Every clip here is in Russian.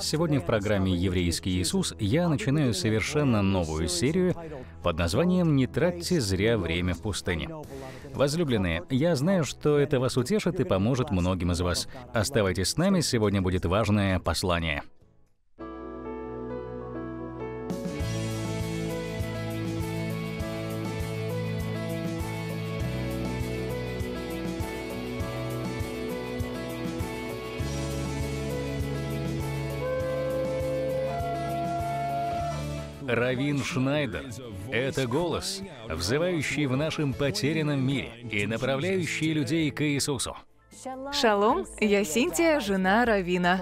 Сегодня в программе «Еврейский Иисус» я начинаю совершенно новую серию под названием «Не тратьте зря время в пустыне». Возлюбленные, я знаю, что это вас утешит и поможет многим из вас. Оставайтесь с нами, сегодня будет важное послание. Равин Шнайдер. Это голос, взывающий в нашем потерянном мире и направляющий людей к Иисусу. Шалом, я Синтия, жена Равина.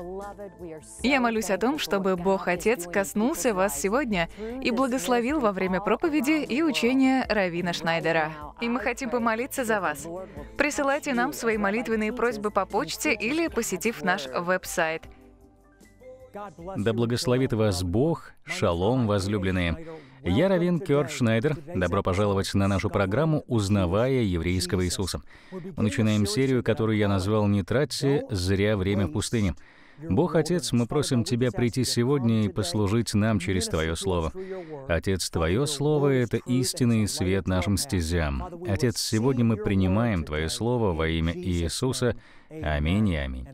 Я молюсь о том, чтобы Бог Отец коснулся вас сегодня и благословил во время проповеди и учения Равина Шнайдера. И мы хотим помолиться за вас. Присылайте нам свои молитвенные просьбы по почте или посетив наш веб-сайт да благословит вас Бог. Шалом, возлюбленные. Я Равин Кёрт Шнайдер. Добро пожаловать на нашу программу «Узнавая еврейского Иисуса». Мы начинаем серию, которую я назвал «Не тратьте зря время в пустыне». Бог Отец, мы просим Тебя прийти сегодня и послужить нам через Твое Слово. Отец, Твое Слово — это истинный свет нашим стезям. Отец, сегодня мы принимаем Твое Слово во имя Иисуса. Аминь и аминь.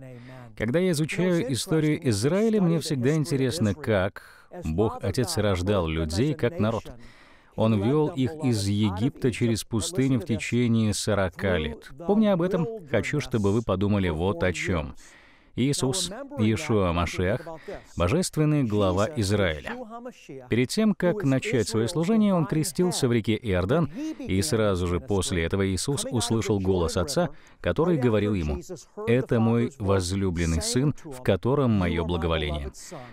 Когда я изучаю историю Израиля, мне всегда интересно, как Бог Отец рождал людей как народ. Он вел их из Египта через пустыню в течение 40 лет. Помня об этом, хочу, чтобы вы подумали вот о чем. Иисус, Иешуа Машех, божественный глава Израиля. Перед тем, как начать свое служение, он крестился в реке Иордан, и сразу же после этого Иисус услышал голос Отца, который говорил ему, «Это мой возлюбленный Сын, в котором мое благоволение».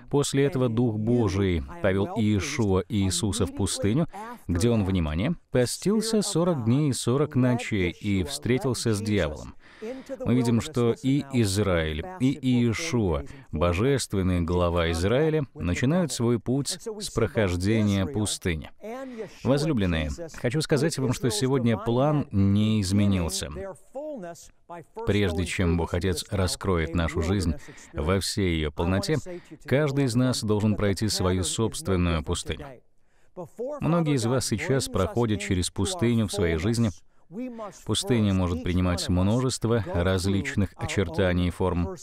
После этого Дух Божий повел Иешуа Иисуса в пустыню, где он, внимание, постился 40 дней и 40 ночей и встретился с дьяволом. Мы видим, что и Израиль, и Иешуа, божественный глава Израиля, начинают свой путь с прохождения пустыни. Возлюбленные, хочу сказать вам, что сегодня план не изменился. Прежде чем Бог Отец раскроет нашу жизнь во всей ее полноте, каждый из нас должен пройти свою собственную пустыню. Многие из вас сейчас проходят через пустыню в своей жизни, Пустыня может принимать множество различных очертаний и форм.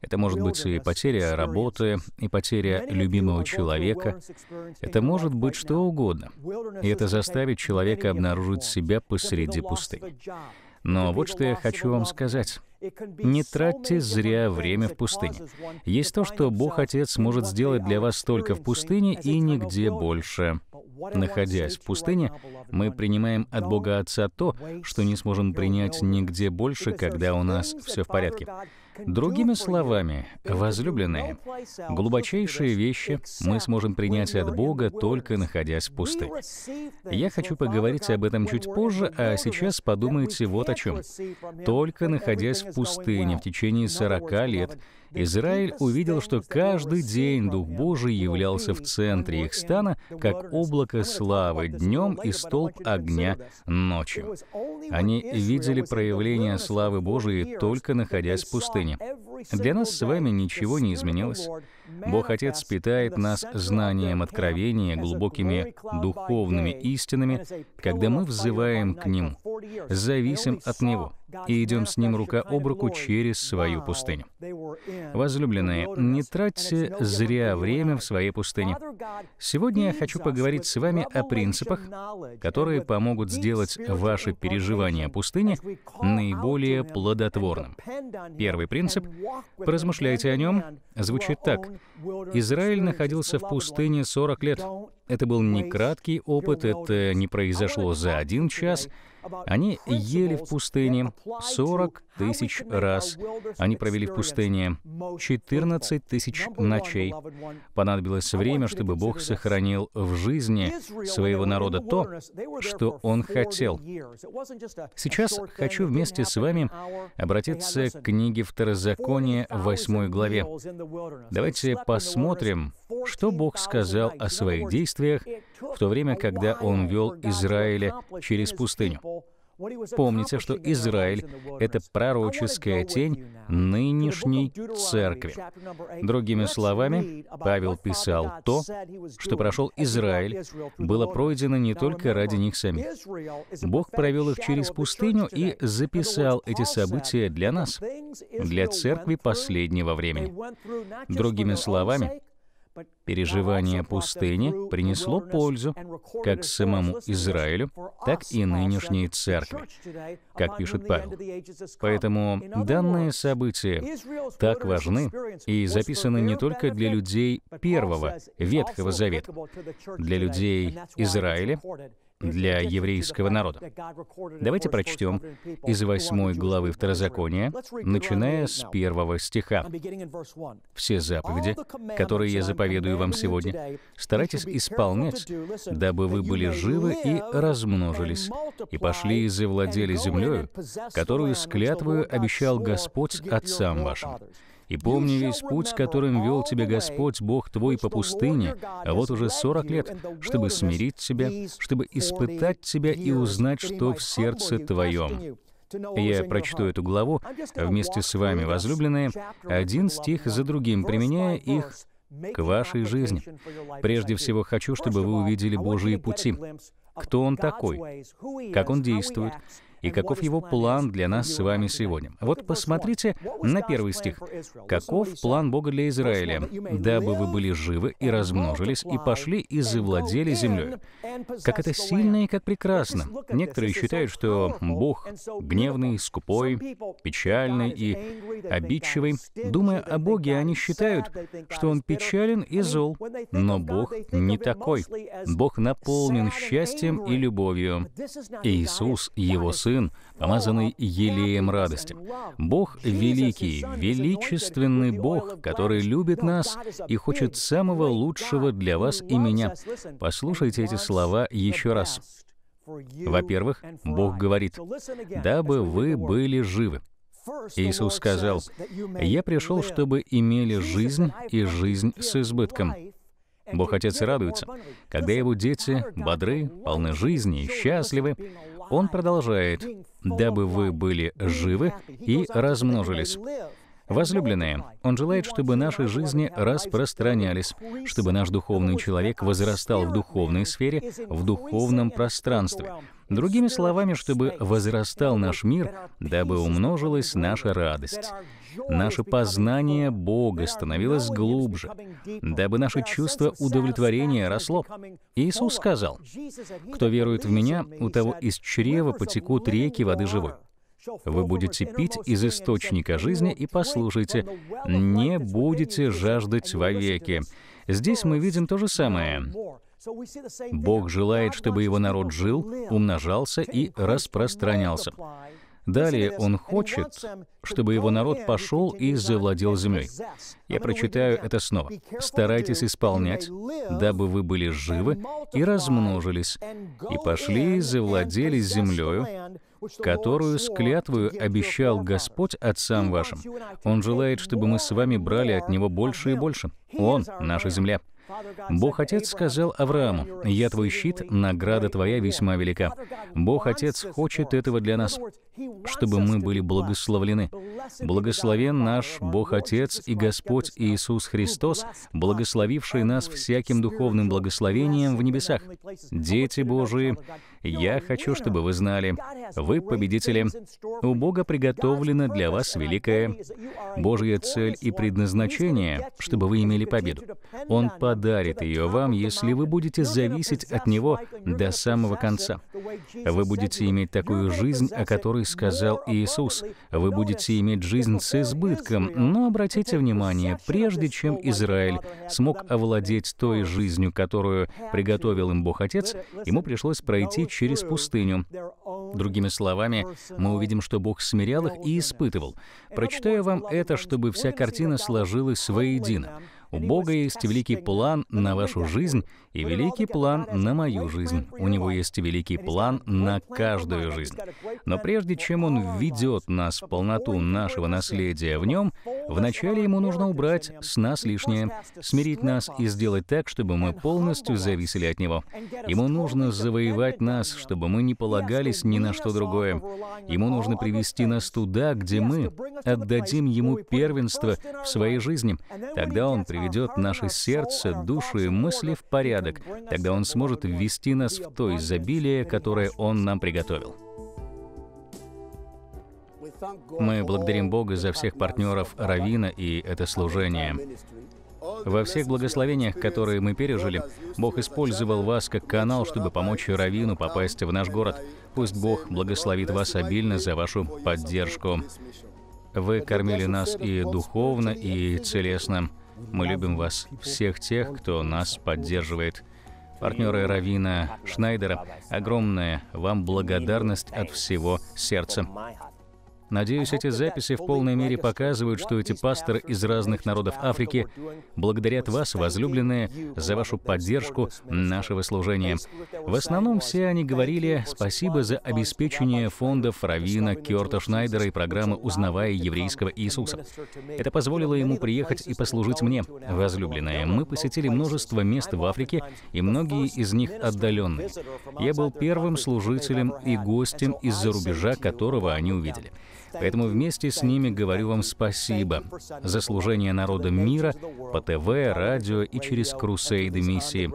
Это может быть и потеря работы, и потеря любимого человека. Это может быть что угодно. И это заставит человека обнаружить себя посреди пустыни. Но вот что я хочу вам сказать. Не тратьте зря время в пустыне. Есть то, что Бог Отец может сделать для вас только в пустыне и нигде больше. Находясь в пустыне, мы принимаем от Бога Отца то, что не сможем принять нигде больше, когда у нас все в порядке. Другими словами, возлюбленные, глубочайшие вещи мы сможем принять от Бога, только находясь в пустыне. Я хочу поговорить об этом чуть позже, а сейчас подумайте вот о чем. Только находясь в пустыне в течение 40 лет, Израиль увидел, что каждый день Дух Божий являлся в центре их стана, как облако славы днем и столб огня ночью. Они видели проявление славы Божией, только находясь в пустыне. Для нас с вами ничего не изменилось. Бог Отец питает нас знанием откровения, глубокими духовными истинами, когда мы взываем к Нему, зависим от Него — и идем с Ним рука об руку через свою пустыню. Возлюбленные, не тратьте зря время в своей пустыне. Сегодня я хочу поговорить с вами о принципах, которые помогут сделать ваше переживание пустыни наиболее плодотворным. Первый принцип — поразмышляйте о нем — звучит так. Израиль находился в пустыне 40 лет. Это был не краткий опыт, это не произошло за один час — они ели в пустыне 40 тысяч раз. Они провели в пустыне 14 тысяч ночей. Понадобилось время, чтобы Бог сохранил в жизни своего народа то, что Он хотел. Сейчас хочу вместе с вами обратиться к книге Второзакония, 8 главе. Давайте посмотрим, что Бог сказал о своих действиях в то время, когда Он вел Израиля через пустыню. Помните, что Израиль — это пророческая тень нынешней церкви. Другими словами, Павел писал то, что прошел Израиль, было пройдено не только ради них самих. Бог провел их через пустыню и записал эти события для нас, для церкви последнего времени. Другими словами, Переживание пустыни принесло пользу как самому Израилю, так и нынешней церкви, как пишет Павел. Поэтому данные события так важны и записаны не только для людей Первого Ветхого Завета, для людей Израиля для еврейского народа. Давайте прочтем из 8 главы Второзакония, начиная с первого стиха. «Все заповеди, которые я заповедую вам сегодня, старайтесь исполнять, дабы вы были живы и размножились, и пошли и завладели землею, которую склятвую обещал Господь отцам вашим, и помни весь путь, которым вел тебя Господь, Бог твой, по пустыне, а вот уже сорок лет, чтобы смирить тебя, чтобы испытать тебя и узнать, что в сердце твоем». Я прочту эту главу вместе с вами, возлюбленные, один стих за другим, применяя их к вашей жизни. Прежде всего, хочу, чтобы вы увидели Божьи пути. Кто Он такой? Как Он действует? и каков его план для нас с вами сегодня. Вот посмотрите на первый стих. «Каков план Бога для Израиля? Дабы вы были живы и размножились, и пошли и завладели землей». Как это сильно и как прекрасно. Некоторые считают, что Бог гневный, скупой, печальный и обидчивый. Думая о Боге, они считают, что Он печален и зол. Но Бог не такой. Бог наполнен счастьем и любовью. Иисус, Его Сын, Сын, помазанный елеем радости. Бог великий, величественный Бог, который любит нас и хочет самого лучшего для вас и меня. Послушайте эти слова еще раз. Во-первых, Бог говорит, «Дабы вы были живы». Иисус сказал, «Я пришел, чтобы имели жизнь и жизнь с избытком». Бог Отец радуется. Когда его дети бодры, полны жизни и счастливы, Он продолжает, дабы вы были живы и размножились. Возлюбленные, Он желает, чтобы наши жизни распространялись, чтобы наш духовный человек возрастал в духовной сфере, в духовном пространстве. Другими словами, чтобы возрастал наш мир, дабы умножилась наша радость. Наше познание Бога становилось глубже, дабы наше чувство удовлетворения росло. Иисус сказал, «Кто верует в Меня, у того из чрева потекут реки воды живой». Вы будете пить из источника жизни и послушайте, не будете жаждать вовеки. Здесь мы видим то же самое. Бог желает, чтобы его народ жил, умножался и распространялся. Далее он хочет, чтобы его народ пошел и завладел землей. Я прочитаю это снова. Старайтесь исполнять, дабы вы были живы и размножились, и пошли и завладели землею, которую с клятвою обещал Господь отцам вашим. Он желает, чтобы мы с вами брали от Него больше и больше. Он — наша земля. Бог Отец сказал Аврааму, «Я твой щит, награда твоя весьма велика». Бог Отец хочет этого для нас, чтобы мы были благословлены. Благословен наш Бог Отец и Господь Иисус Христос, благословивший нас всяким духовным благословением в небесах. Дети Божии, я хочу, чтобы вы знали, вы победители. У Бога приготовлено для вас великое Божья цель и предназначение, чтобы вы имели победу. Он подарит ее вам, если вы будете зависеть от Него до самого конца. Вы будете иметь такую жизнь, о которой сказал Иисус. Вы будете иметь жизнь с избытком, но обратите внимание, прежде чем Израиль смог овладеть той жизнью, которую приготовил им Бог Отец, ему пришлось пройти через пустыню. Другими словами, мы увидим, что Бог смирял их и испытывал. Прочитаю вам это, чтобы вся картина сложилась воедино. У Бога есть великий план на вашу жизнь, и великий план на мою жизнь. У него есть великий план на каждую жизнь. Но прежде чем он введет нас в полноту нашего наследия в нем, вначале ему нужно убрать с нас лишнее, смирить нас и сделать так, чтобы мы полностью зависели от него. Ему нужно завоевать нас, чтобы мы не полагались ни на что другое. Ему нужно привести нас туда, где мы отдадим ему первенство в своей жизни. Тогда он приведет наше сердце, души и мысли в порядок порядок, тогда Он сможет ввести нас в то изобилие, которое Он нам приготовил. Мы благодарим Бога за всех партнеров Равина и это служение. Во всех благословениях, которые мы пережили, Бог использовал вас как канал, чтобы помочь Равину попасть в наш город. Пусть Бог благословит вас обильно за вашу поддержку. Вы кормили нас и духовно, и целесно. Мы любим вас, всех тех, кто нас поддерживает. Партнеры Равина Шнайдера, огромная вам благодарность от всего сердца. Надеюсь, эти записи в полной мере показывают, что эти пасторы из разных народов Африки благодарят вас, возлюбленные, за вашу поддержку нашего служения. В основном все они говорили «спасибо за обеспечение фондов Равина Кёрта Шнайдера и программы «Узнавая еврейского Иисуса». Это позволило ему приехать и послужить мне. Возлюбленные, мы посетили множество мест в Африке, и многие из них отдаленные. Я был первым служителем и гостем из-за рубежа, которого они увидели. Поэтому вместе с ними говорю вам спасибо за служение народа мира по ТВ, радио и через крусейды миссии.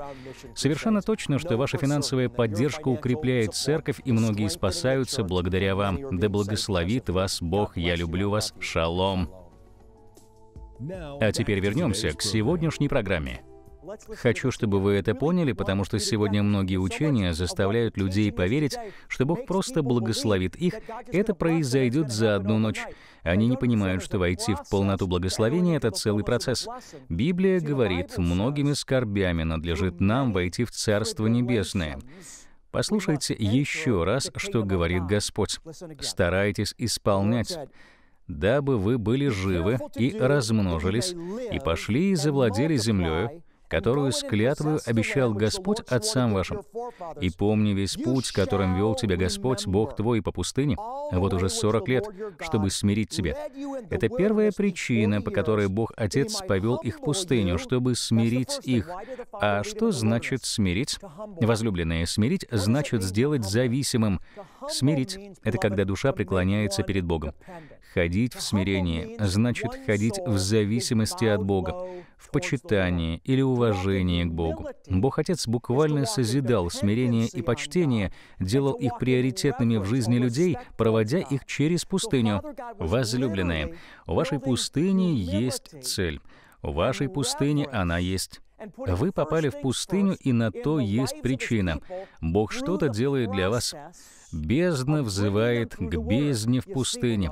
Совершенно точно, что ваша финансовая поддержка укрепляет церковь, и многие спасаются благодаря вам. Да благословит вас Бог, я люблю вас, шалом. А теперь вернемся к сегодняшней программе. Хочу, чтобы вы это поняли, потому что сегодня многие учения заставляют людей поверить, что Бог просто благословит их, это произойдет за одну ночь. Они не понимают, что войти в полноту благословения — это целый процесс. Библия говорит, многими скорбями надлежит нам войти в Царство Небесное. Послушайте еще раз, что говорит Господь. Старайтесь исполнять дабы вы были живы и размножились, и пошли и завладели землею, которую с обещал Господь отцам вашим. И помни весь путь, с которым вел тебя Господь, Бог твой, по пустыне, вот уже сорок лет, чтобы смирить тебя. Это первая причина, по которой Бог Отец повел их в пустыню, чтобы смирить их. А что значит смирить? Возлюбленные, смирить значит сделать зависимым. Смирить — это когда душа преклоняется перед Богом. Ходить в смирении значит ходить в зависимости от Бога, в почитании или уважении к Богу. Бог Отец буквально созидал смирение и почтение, делал их приоритетными в жизни людей, проводя их через пустыню. Возлюбленные, у вашей пустыни есть цель. У вашей пустыни она есть вы попали в пустыню, и на то есть причина. Бог что-то делает для вас. Бездна взывает к бездне в пустыне.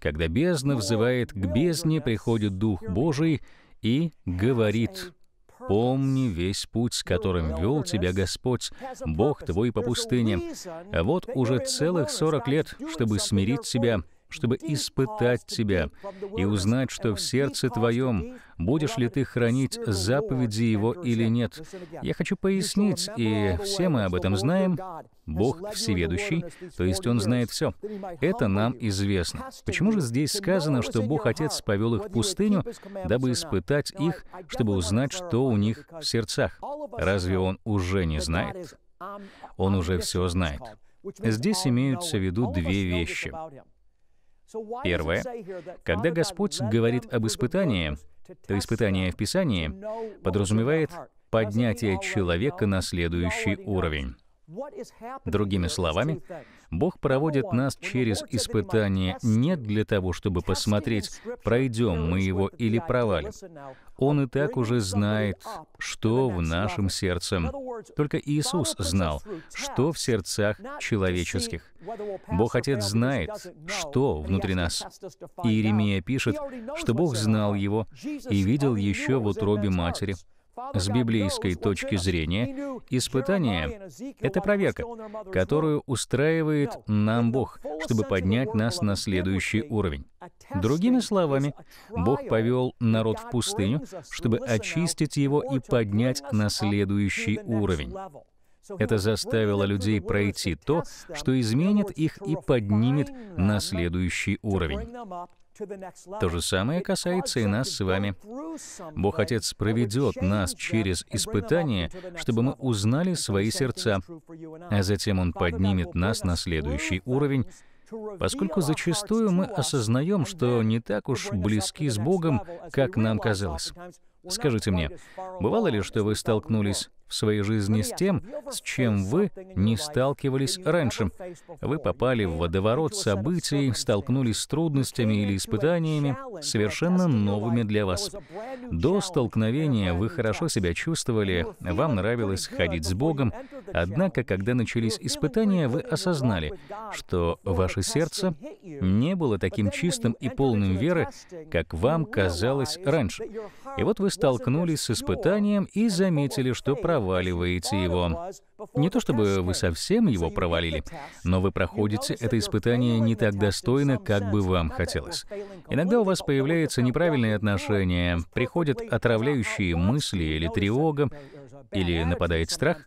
Когда бездна взывает к бездне, приходит Дух Божий и говорит, «Помни весь путь, которым вел тебя Господь, Бог твой по пустыне. Вот уже целых сорок лет, чтобы смирить тебя чтобы испытать тебя и узнать, что в сердце твоем, будешь ли ты хранить заповеди его или нет. Я хочу пояснить, и все мы об этом знаем, Бог всеведущий, то есть Он знает все. Это нам известно. Почему же здесь сказано, что Бог Отец повел их в пустыню, дабы испытать их, чтобы узнать, что у них в сердцах? Разве Он уже не знает? Он уже все знает. Здесь имеются в виду две вещи. Первое. Когда Господь говорит об испытании, то испытание в Писании подразумевает поднятие человека на следующий уровень. Другими словами, Бог проводит нас через испытания не для того, чтобы посмотреть, пройдем мы его или провалим. Он и так уже знает, что в нашем сердце. Только Иисус знал, что в сердцах человеческих. Бог Отец знает, что внутри нас. Иеремия пишет, что Бог знал его и видел еще в утробе матери. С библейской точки зрения, испытание — это проверка, которую устраивает нам Бог, чтобы поднять нас на следующий уровень. Другими словами, Бог повел народ в пустыню, чтобы очистить его и поднять на следующий уровень. Это заставило людей пройти то, что изменит их и поднимет на следующий уровень. То же самое касается и нас с вами. Бог Отец проведет нас через испытание, чтобы мы узнали свои сердца, а затем Он поднимет нас на следующий уровень, поскольку зачастую мы осознаем, что не так уж близки с Богом, как нам казалось. Скажите мне, бывало ли, что вы столкнулись в своей жизни с тем, с чем вы не сталкивались раньше. Вы попали в водоворот событий, столкнулись с трудностями или испытаниями, совершенно новыми для вас. До столкновения вы хорошо себя чувствовали, вам нравилось ходить с Богом, однако, когда начались испытания, вы осознали, что ваше сердце не было таким чистым и полным веры, как вам казалось раньше. И вот вы столкнулись с испытанием и заметили, что прав проваливаете его. Не то чтобы вы совсем его провалили, но вы проходите это испытание не так достойно, как бы вам хотелось. Иногда у вас появляются неправильные отношения, приходят отравляющие мысли или тревога, или нападает страх,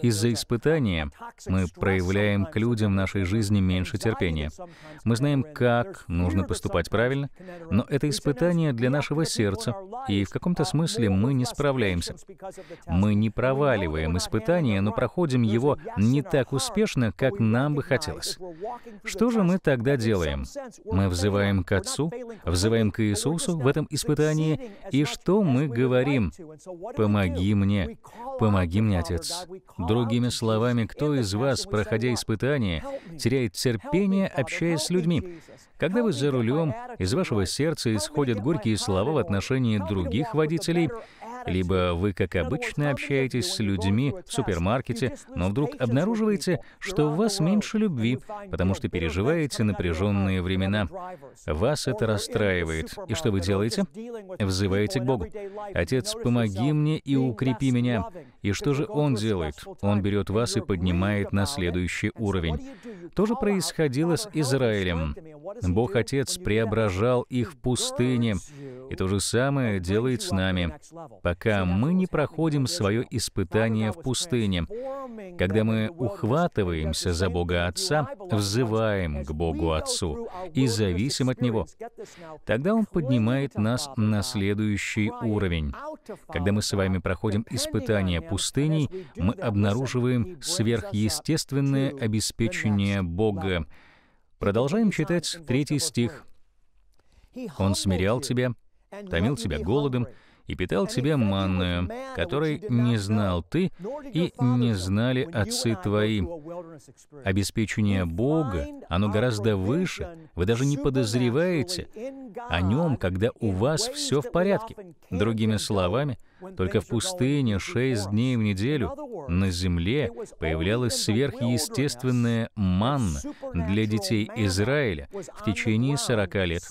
из-за испытания мы проявляем к людям нашей жизни меньше терпения. Мы знаем, как нужно поступать правильно, но это испытание для нашего сердца, и в каком-то смысле мы не справляемся. Мы не проваливаем испытание, но проходим его не так успешно, как нам бы хотелось. Что же мы тогда делаем? Мы взываем к Отцу, взываем к Иисусу в этом испытании, и что мы говорим? «Помоги мне, «Помоги мне, Отец». Другими словами, кто из вас, проходя испытания, теряет терпение, общаясь с людьми? Когда вы за рулем, из вашего сердца исходят горькие слова в отношении других водителей – либо вы, как обычно, общаетесь с людьми в супермаркете, но вдруг обнаруживаете, что у вас меньше любви, потому что переживаете напряженные времена. Вас это расстраивает. И что вы делаете? Взываете к Богу. «Отец, помоги мне и укрепи меня». И что же Он делает? Он берет вас и поднимает на следующий уровень. То же происходило с Израилем. Бог Отец преображал их в пустыне. И то же самое делает с нами, пока мы не проходим свое испытание в пустыне. Когда мы ухватываемся за Бога Отца, взываем к Богу Отцу и зависим от Него, тогда Он поднимает нас на следующий уровень. Когда мы с вами проходим испытание пустыней, мы обнаруживаем сверхъестественное обеспечение Бога. Продолжаем читать третий стих. «Он смирял тебя, томил тебя голодом, и питал тебя манную, которой не знал ты и не знали отцы твои. Обеспечение Бога, оно гораздо выше, вы даже не подозреваете о нем, когда у вас все в порядке. Другими словами, — только в пустыне шесть дней в неделю на земле появлялась сверхъестественная манна для детей Израиля в течение 40 лет.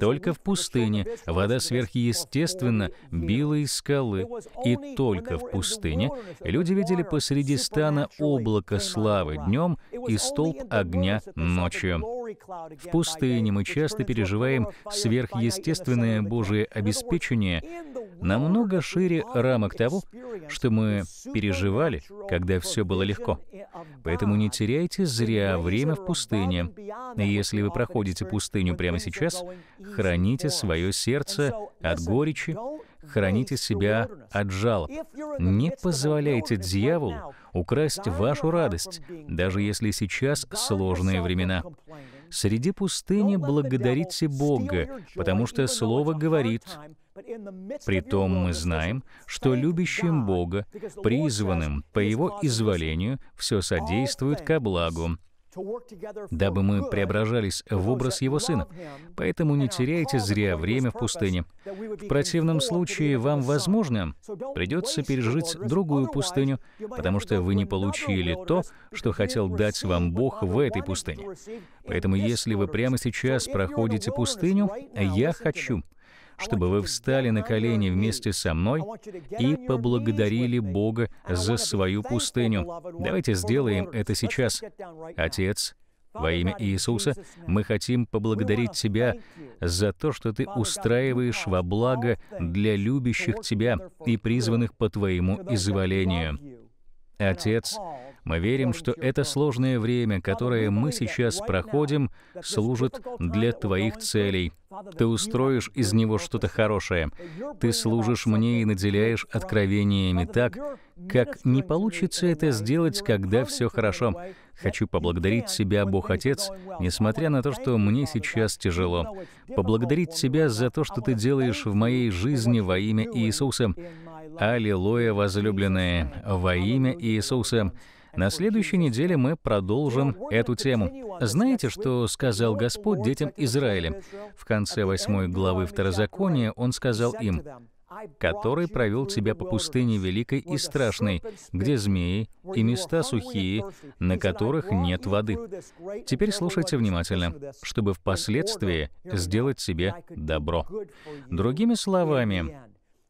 Только в пустыне вода сверхъестественно била из скалы, и только в пустыне люди видели посреди стана облако славы днем и столб огня ночью. В пустыне мы часто переживаем сверхъестественное Божие обеспечение намного шире рамок того, что мы переживали, когда все было легко. Поэтому не теряйте зря время в пустыне. Если вы проходите пустыню прямо сейчас, храните свое сердце от горечи, храните себя от жалоб. Не позволяйте дьяволу украсть вашу радость, даже если сейчас сложные времена. Среди пустыни благодарите Бога, потому что Слово говорит, Притом мы знаем, что любящим Бога, призванным по Его изволению, все содействует ко благу, дабы мы преображались в образ Его Сына. Поэтому не теряйте зря время в пустыне. В противном случае вам, возможно, придется пережить другую пустыню, потому что вы не получили то, что хотел дать вам Бог в этой пустыне. Поэтому если вы прямо сейчас проходите пустыню, я хочу — чтобы вы встали на колени вместе со мной и поблагодарили Бога за свою пустыню. Давайте сделаем это сейчас. Отец, во имя Иисуса мы хотим поблагодарить Тебя за то, что Ты устраиваешь во благо для любящих Тебя и призванных по Твоему изволению. Отец, мы верим, что это сложное время, которое мы сейчас проходим, служит для Твоих целей. Ты устроишь из него что-то хорошее. Ты служишь мне и наделяешь откровениями так, как не получится это сделать, когда все хорошо. Хочу поблагодарить Тебя, Бог Отец, несмотря на то, что мне сейчас тяжело. Поблагодарить Тебя за то, что Ты делаешь в моей жизни во имя Иисуса. Аллилуйя, возлюбленные, во имя Иисуса. На следующей неделе мы продолжим эту тему. Знаете, что сказал Господь детям Израиля? В конце 8 главы Второзакония Он сказал им, который провел тебя по пустыне великой и страшной, где змеи и места сухие, на которых нет воды. Теперь слушайте внимательно, чтобы впоследствии сделать себе добро. Другими словами,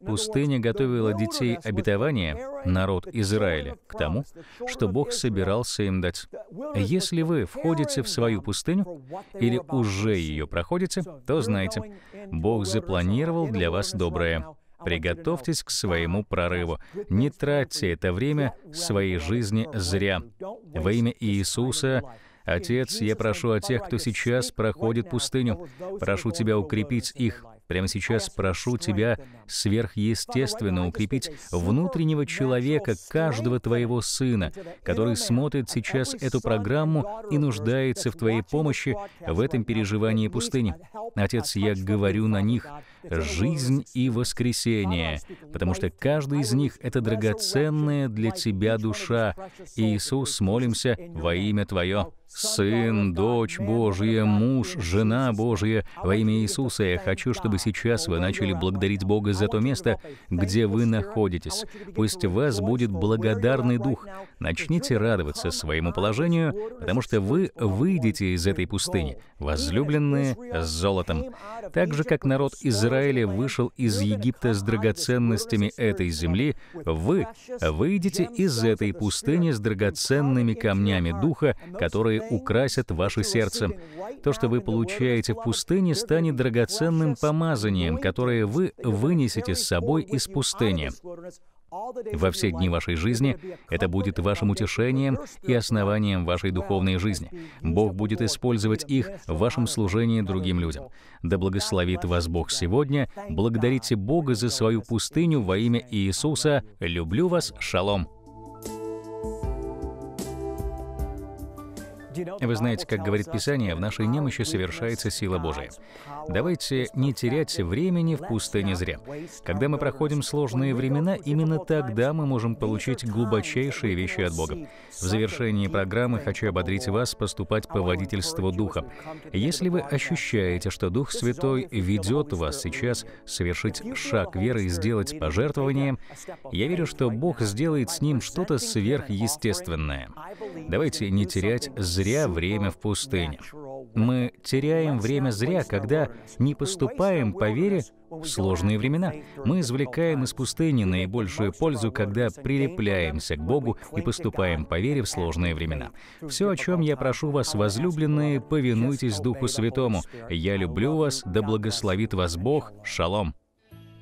Пустыня готовила детей обетования, народ Израиля, к тому, что Бог собирался им дать. Если вы входите в свою пустыню или уже ее проходите, то знайте, Бог запланировал для вас доброе. Приготовьтесь к своему прорыву. Не тратьте это время своей жизни зря. Во имя Иисуса Отец, я прошу о тех, кто сейчас проходит пустыню. Прошу Тебя укрепить их. Прямо сейчас прошу тебя сверхъестественно укрепить внутреннего человека, каждого твоего сына, который смотрит сейчас эту программу и нуждается в твоей помощи в этом переживании пустыни. Отец, я говорю на них, жизнь и воскресение, потому что каждый из них — это драгоценная для тебя душа. Иисус, молимся во имя Твое. Сын, дочь Божья, муж, жена Божья, во имя Иисуса я хочу, чтобы сейчас вы начали благодарить Бога за то место, где вы находитесь. Пусть в вас будет благодарный дух. Начните радоваться своему положению, потому что вы выйдете из этой пустыни, возлюбленные с золотом. Так же, как народ Израиля Израиля вышел из Египта с драгоценностями этой земли, вы выйдете из этой пустыни с драгоценными камнями духа, которые украсят ваше сердце. То, что вы получаете в пустыне, станет драгоценным помазанием, которое вы вынесете с собой из пустыни. Во все дни вашей жизни это будет вашим утешением и основанием вашей духовной жизни. Бог будет использовать их в вашем служении другим людям. Да благословит вас Бог сегодня. Благодарите Бога за свою пустыню во имя Иисуса. Люблю вас. Шалом. Вы знаете, как говорит Писание, в нашей немощи совершается сила Божия. Давайте не терять времени в пустыне зря. Когда мы проходим сложные времена, именно тогда мы можем получить глубочайшие вещи от Бога. В завершении программы хочу ободрить вас поступать по водительству Духа. Если вы ощущаете, что Дух Святой ведет вас сейчас совершить шаг веры и сделать пожертвование, я верю, что Бог сделает с ним что-то сверхъестественное. Давайте не терять зря зря время в пустыне. Мы теряем время зря, когда не поступаем по вере в сложные времена. Мы извлекаем из пустыни наибольшую пользу, когда прилепляемся к Богу и поступаем по вере в сложные времена. Все, о чем я прошу вас, возлюбленные, повинуйтесь Духу Святому. Я люблю вас, да благословит вас Бог. Шалом.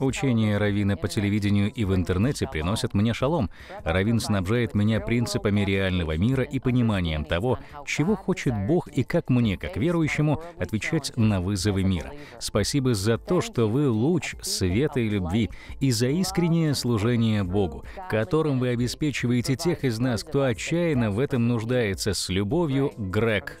Учения Равина по телевидению и в интернете приносят мне шалом. Равин снабжает меня принципами реального мира и пониманием того, чего хочет Бог и как мне, как верующему, отвечать на вызовы мира. Спасибо за то, что вы луч света и любви, и за искреннее служение Богу, которым вы обеспечиваете тех из нас, кто отчаянно в этом нуждается, с любовью, Грег.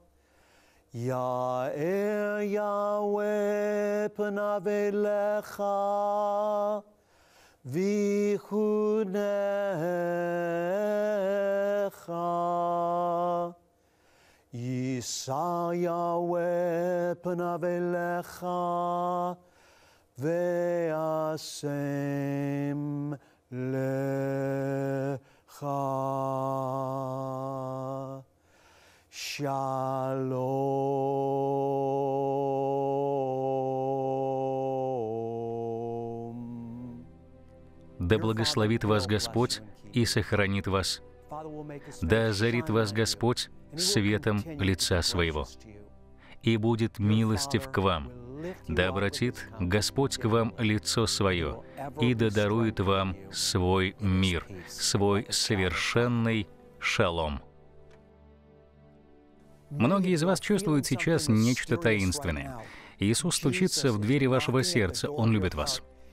Ya'er Yahweh p'nave lecha v'chunecha. Yisa Yahweh p'nave lecha ve'asem lecha. Shalom. Да благословит вас Господь и сохранит вас. Да озарит вас Господь светом лица своего. И будет милостив к вам. Да обратит Господь к вам лицо свое и да дарует вам свой мир, свой совершенный шалом. Многие из вас чувствуют сейчас нечто таинственное. Иисус стучится в двери вашего сердца, Он любит вас.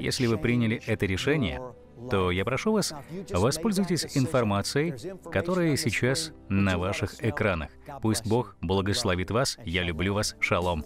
Если вы приняли это решение, то я прошу вас, воспользуйтесь информацией, которая сейчас на ваших экранах. Пусть Бог благословит вас. Я люблю вас. Шалом.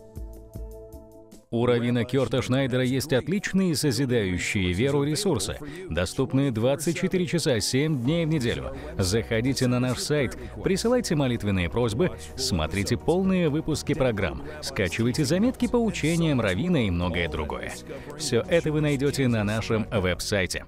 У Равина Кёрта Шнайдера есть отличные созидающие веру ресурсы, доступные 24 часа 7 дней в неделю. Заходите на наш сайт, присылайте молитвенные просьбы, смотрите полные выпуски программ, скачивайте заметки по учениям Равина и многое другое. Все это вы найдете на нашем веб-сайте.